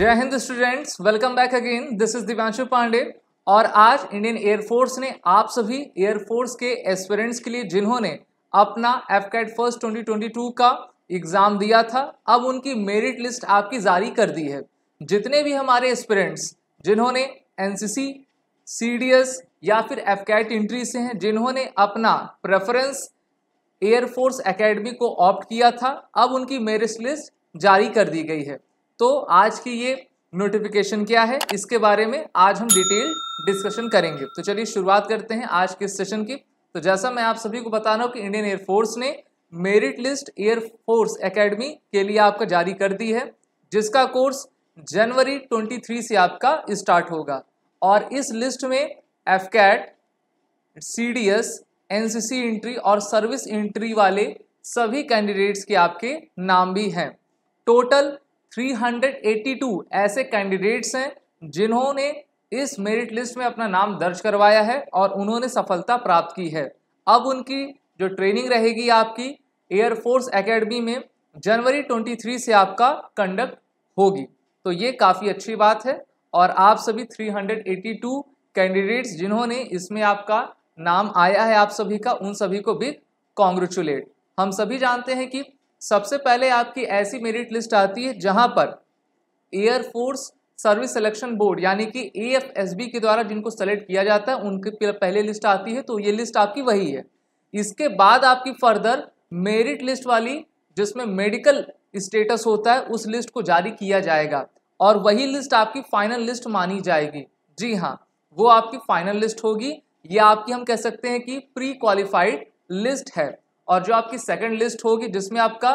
जय हिंद students welcome back again this is Divyanshu Pandey और आज इंडियन एयरफोर्स ने आप सभी एयरफोर्स के एस्पिरेंट्स के लिए जिन्होंने अपना एफ कैट फर्स्ट ट्वेंटी का एग्ज़ाम दिया था अब उनकी मेरिट लिस्ट आपकी जारी कर दी है जितने भी हमारे एस्पिरेंट्स जिन्होंने एन सी या फिर एफ कैट इंट्री से हैं जिन्होंने अपना प्रेफरेंस एयरफोर्स अकेडमी को ऑप्ट किया था अब उनकी मेरिट लिस्ट जारी कर दी गई है तो आज की ये नोटिफिकेशन क्या है इसके बारे में आज हम डिटेल डिस्कशन करेंगे तो चलिए शुरुआत करते हैं आज के सेशन की तो जैसा मैं आप सभी को बता रहा हूँ कि इंडियन एयरफोर्स ने मेरिट लिस्ट एयरफोर्स एकेडमी के लिए आपका जारी कर दी है जिसका कोर्स जनवरी 23 से आपका स्टार्ट होगा और इस लिस्ट में AFCAT C D S N C C और सर्विस एंट्री वाले सभी कैंडिडेट्स के आपके नाम भी हैं टोटल 382 ऐसे कैंडिडेट्स हैं जिन्होंने इस मेरिट लिस्ट में अपना नाम दर्ज करवाया है और उन्होंने सफलता प्राप्त की है अब उनकी जो ट्रेनिंग रहेगी आपकी एयरफोर्स एकेडमी में जनवरी 23 से आपका कंडक्ट होगी तो ये काफ़ी अच्छी बात है और आप सभी 382 कैंडिडेट्स जिन्होंने इसमें आपका नाम आया है आप सभी का उन सभी को भी कॉन्ग्रेचुलेट हम सभी जानते हैं कि सबसे पहले आपकी ऐसी मेरिट लिस्ट आती है जहां पर एयरफोर्स सर्विस सिलेक्शन बोर्ड यानी कि ए एफ एस बी के द्वारा जिनको सेलेक्ट किया जाता है उनके पहले लिस्ट आती है तो ये लिस्ट आपकी वही है इसके बाद आपकी फर्दर मेरिट लिस्ट वाली जिसमें मेडिकल स्टेटस होता है उस लिस्ट को जारी किया जाएगा और वही लिस्ट आपकी फाइनल लिस्ट मानी जाएगी जी हाँ वो आपकी फाइनल लिस्ट होगी या आपकी हम कह सकते हैं कि प्री क्वालिफाइड लिस्ट है और जो आपकी सेकंड लिस्ट होगी जिसमें आपका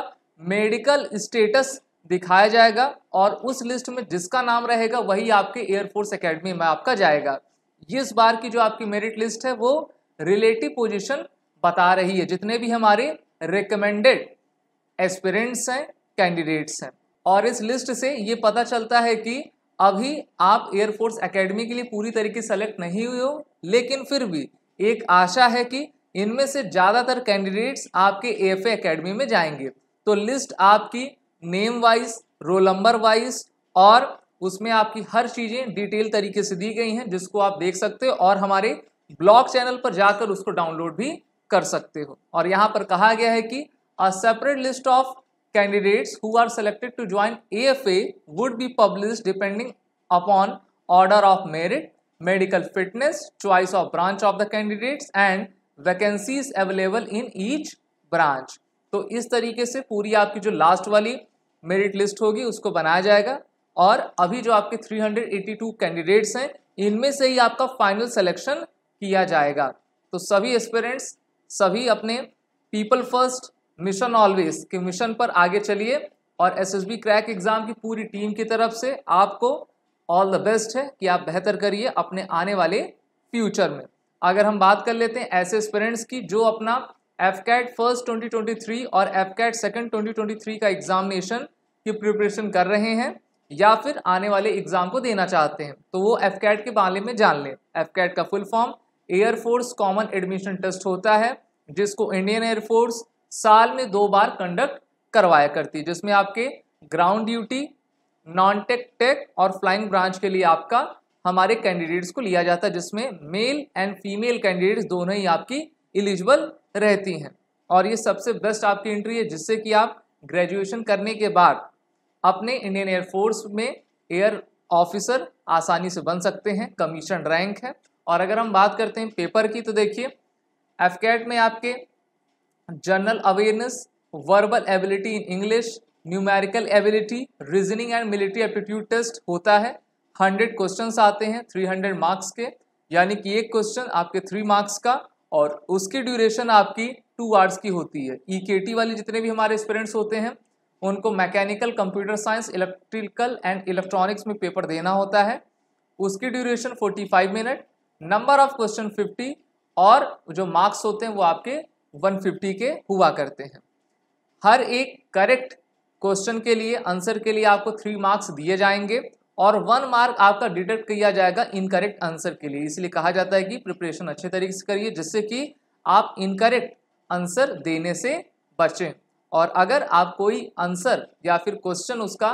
मेडिकल स्टेटस दिखाया जाएगा और उस लिस्ट में जिसका नाम रहेगा वही आपके एयरफोर्स एकेडमी में आपका जाएगा इस बार की जो आपकी मेरिट लिस्ट है वो रिलेटिव पोजिशन बता रही है जितने भी हमारे रिकमेंडेड एस्पिरेंट्स हैं कैंडिडेट्स हैं और इस लिस्ट से ये पता चलता है कि अभी आप एयरफोर्स एकेडमी के लिए पूरी तरीके सेलेक्ट नहीं हुए हो लेकिन फिर भी एक आशा है कि इनमें से ज़्यादातर कैंडिडेट्स आपके एफ एकेडमी में जाएंगे तो लिस्ट आपकी name wise roll number wise और उसमें आपकी हर चीज़ें डिटेल तरीके से दी गई हैं जिसको आप देख सकते हो और हमारे ब्लॉग चैनल पर जाकर उसको डाउनलोड भी कर सकते हो और यहाँ पर कहा गया है कि a separate list of candidates who are selected to join A F A would be publish depending upon order of merit medical fitness choice of branch of the candidates and vacancies available in each branch तो इस तरीके से पूरी आपकी जो last वाली merit list होगी उसको बनाया जाएगा और अभी जो आपके 382 कैंडिडेट्स हैं इनमें से ही आपका फाइनल सिलेक्शन किया जाएगा तो सभी एस्पेरेंट्स सभी अपने पीपल फर्स्ट मिशन ऑलवेज के मिशन पर आगे चलिए और एसएसबी क्रैक एग्ज़ाम की पूरी टीम की तरफ से आपको ऑल द बेस्ट है कि आप बेहतर करिए अपने आने वाले फ्यूचर में अगर हम बात कर लेते हैं ऐसे स्पेरेंट्स की जो अपना AFCAT first twenty twenty three और AFCAT second twenty twenty three का एग्जामिनेशन की प्रिपरेशन कर रहे हैं या फिर आने वाले एग्जाम को देना चाहते हैं तो वो एफ कैट के बारे में जान लें एफ कैट का full form air force common admission test होता है जिसको इंडियन एयरफोर्स साल में दो बार कंडक्ट करवाया करती है जिसमें आपके ground duty non tech tech और फ्लाइंग ब्रांच के लिए आपका हमारे कैंडिडेट्स को लिया जाता है जिसमें मेल एंड फीमेल कैंडिडेट्स दोनों ही आपकी एलिजिबल रहती हैं और ये सबसे बेस्ट आपकी एंट्री है जिससे कि आप ग्रेजुएशन करने के बाद अपने इंडियन एयरफोर्स में एयर ऑफिसर आसानी से बन सकते हैं कमीशन रैंक है और अगर हम बात करते हैं पेपर की तो देखिए एफ में आपके general awareness verbal ability in English numerical ability reasoning and military aptitude test होता है हंड्रेड क्वेश्चन आते हैं थ्री हंड्रेड मार्क्स के यानी कि एक क्वेश्चन आपके थ्री मार्क्स का और उसकी ड्यूरेशन आपकी टू आवर्स की होती है ई e वाले जितने भी हमारे स्टूडेंट्स होते हैं उनको mechanical computer science electrical and electronics में पेपर देना होता है उसकी duration 45 minute number of question 50 और जो मार्क्स होते हैं वो आपके 150 के हुआ करते हैं हर एक करेक्ट क्वेश्चन के लिए आंसर के लिए आपको थ्री मार्क्स दिए जाएंगे और वन मार्क आपका डिटेक्ट किया जाएगा इनकरेक्ट आंसर के लिए इसलिए कहा जाता है कि प्रिपरेशन अच्छे तरीके से करिए जिससे कि आप इनकरेक्ट आंसर देने से बचें और अगर आप कोई आंसर या फिर क्वेश्चन उसका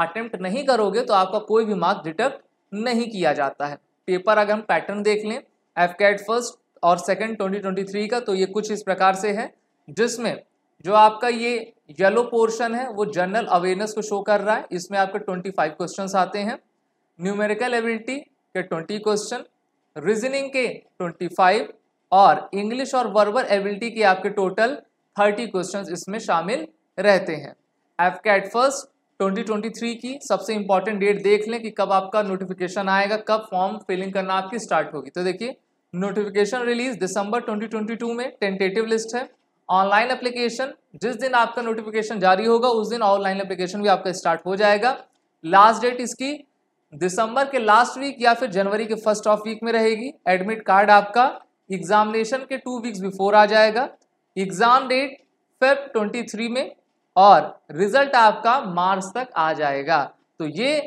अटेम्प्ट नहीं करोगे तो आपका कोई भी मार्क डिटेक्ट नहीं किया जाता है पेपर अगर हम पैटर्न देख लें एफ कैट फर्स्ट और सेकेंड ट्वेंटी का तो ये कुछ इस प्रकार से है जिसमें जो आपका ये येलो पोर्शन है वो जनरल अवेयरनेस को शो कर रहा है इसमें आपके 25 क्वेश्चंस आते हैं न्यूमेरिकल एबिलिटी के 20 क्वेश्चन रीजनिंग के 25 और इंग्लिश और वर्बल एबिलिटी के आपके टोटल 30 क्वेश्चंस इसमें शामिल रहते हैं एफ कैट फर्स्ट 2023 की सबसे इंपॉर्टेंट डेट देख लें कि कब आपका नोटिफिकेशन आएगा कब फॉर्म फिलिंग करना आपकी स्टार्ट होगी तो देखिए नोटिफिकेशन रिलीज दिसंबर 2022 में टेंटेटिव लिस्ट है ऑनलाइन एप्लीकेशन जिस दिन आपका नोटिफिकेशन जारी होगा उस दिन ऑनलाइन एप्लीकेशन भी आपका स्टार्ट हो जाएगा लास्ट डेट इसकी दिसंबर के लास्ट वीक या फिर जनवरी के फर्स्ट ऑफ वीक में रहेगी एडमिट कार्ड आपका एग्जामिनेशन के टू वीक्स बिफोर आ जाएगा एग्जाम डेट फेब 23 में और रिजल्ट आपका मार्च तक आ जाएगा तो ये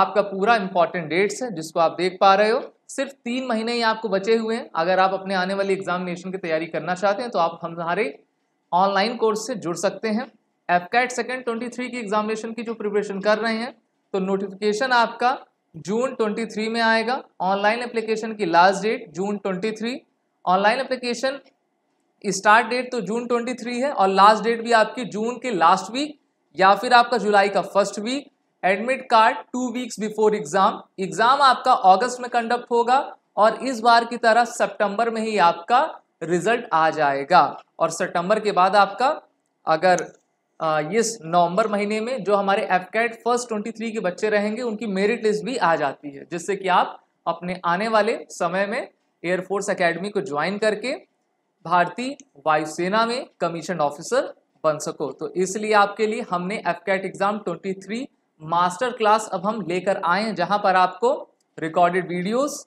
आपका पूरा इंपॉर्टेंट डेट्स है जिसको आप देख पा रहे हो सिर्फ तीन महीने ही आपको बचे हुए हैं अगर आप अपने आने वाली एग्जामिनेशन की तैयारी करना चाहते हैं तो आप हमारे ऑनलाइन कोर्स से जुड़ सकते हैं AFCAT second twenty three की एग्जामिनेशन की जो प्रिपरेशन कर रहे हैं तो नोटिफिकेशन आपका जून ट्वेंटी थ्री में आएगा ऑनलाइन एप्लीकेशन की last date June twenty three online application start date तो जून ट्वेंटी थ्री है और लास्ट डेट भी आपकी जून के लास्ट वीक या फिर आपका जुलाई का first week admit card two weeks before exam exam आपका अगस्त में कंडक्ट होगा और इस बार की तरह सितंबर में ही आपका रिजल्ट आ जाएगा और सितंबर के बाद आपका अगर ये नवंबर महीने में जो हमारे एफकेट फर्स्ट ट्वेंटी थ्री के बच्चे रहेंगे उनकी मेरिट लिस्ट भी आ जाती है जिससे कि आप अपने आने वाले समय में एयरफोर्स अकेडमी को ज्वाइन करके भारतीय वायुसेना में कमीशन ऑफिसर बन सको तो इसलिए आपके लिए हमने AFCAT exam three master class अब हम लेकर आए हैं जहां पर आपको रिकॉर्डेड वीडियोस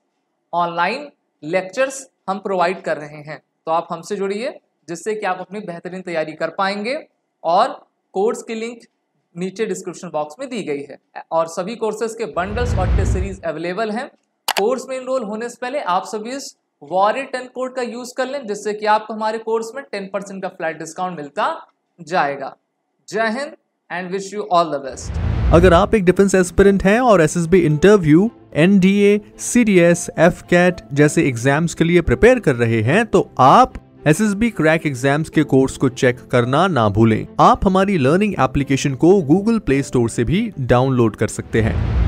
ऑनलाइन लेक्चर्स हम प्रोवाइड कर रहे हैं तो आप हमसे जुड़िए जिससे कि आप अपनी बेहतरीन तैयारी कर पाएंगे और कोर्स की लिंक नीचे डिस्क्रिप्शन बॉक्स में दी गई है और सभी कोर्सेज के बंडल्स और टेस्ट सीरीज अवेलेबल हैं कोर्स में इनरोल होने से पहले आप सभी इस वॉरेट टेन कोड का यूज कर लें जिससे कि आपको हमारे कोर्स में टेन परसेंट का फ्लैट डिस्काउंट मिलता जाएगा जय हिंद and wish you all the best अगर आप एक डिफेंस एस्पिरेंट हैं और S interview NDA AFCAT जैसे एग्जाम्स के लिए प्रिपेयर कर रहे हैं तो आप S S B crack exam के कोर्स को चेक करना ना भूलें आप हमारी लर्निंग एप्लीकेशन को गूगल प्ले स्टोर से भी डाउनलोड कर सकते हैं